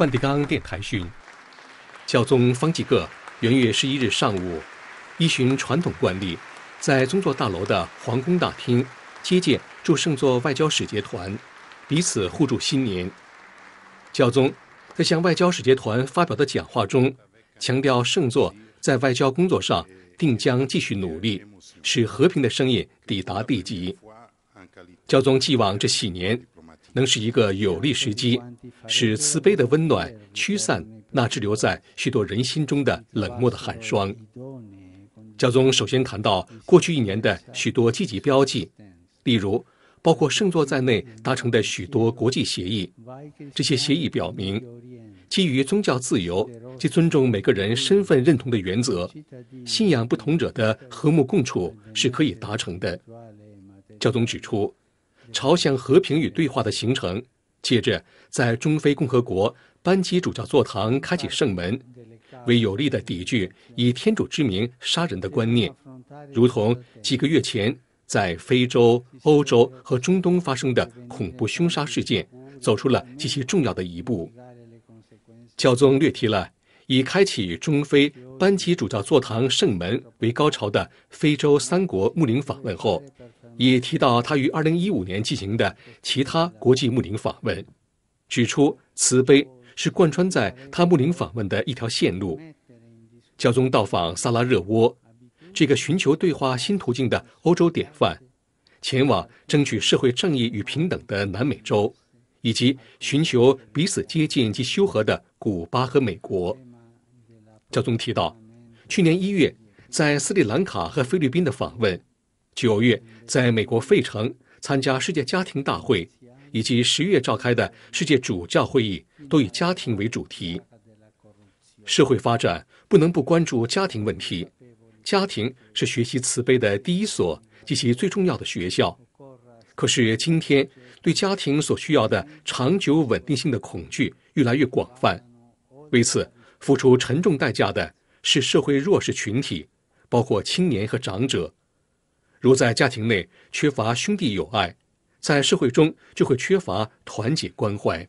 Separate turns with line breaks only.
梵蒂冈电台讯，教宗方济各元月十一日上午，依循传统惯例，在宗座大楼的皇宫大厅接见驻圣座外交使节团，彼此互助新年。教宗在向外交使节团发表的讲话中，强调圣座在外交工作上定将继续努力，使和平的声音抵达地级。教宗寄望这新年。能是一个有利时机，使慈悲的温暖驱散那滞留在许多人心中的冷漠的寒霜。教宗首先谈到过去一年的许多积极标记，例如包括圣座在内达成的许多国际协议。这些协议表明，基于宗教自由及尊重每个人身份认同的原则，信仰不同者的和睦共处是可以达成的。教宗指出。朝向和平与对话的形成。接着，在中非共和国班基主教座堂开启圣门，为有力的抵制以天主之名杀人的观念，如同几个月前在非洲、欧洲和中东发生的恐怖凶杀事件，走出了极其重要的一步。教宗略提了。以开启中非班级主教座堂圣门为高潮的非洲三国睦邻访问后，也提到他于二零一五年进行的其他国际睦邻访问，指出慈悲是贯穿在他睦邻访问的一条线路。教宗到访萨拉热窝，这个寻求对话新途径的欧洲典范，前往争取社会正义与平等的南美洲，以及寻求彼此接近及修和的古巴和美国。教宗提到，去年一月在斯里兰卡和菲律宾的访问，九月在美国费城参加世界家庭大会，以及十月召开的世界主教会议，都以家庭为主题。社会发展不能不关注家庭问题。家庭是学习慈悲的第一所及其最重要的学校。可是今天，对家庭所需要的长久稳定性的恐惧越来越广泛。为此，付出沉重代价的是社会弱势群体，包括青年和长者。如在家庭内缺乏兄弟友爱，在社会中就会缺乏团结关怀。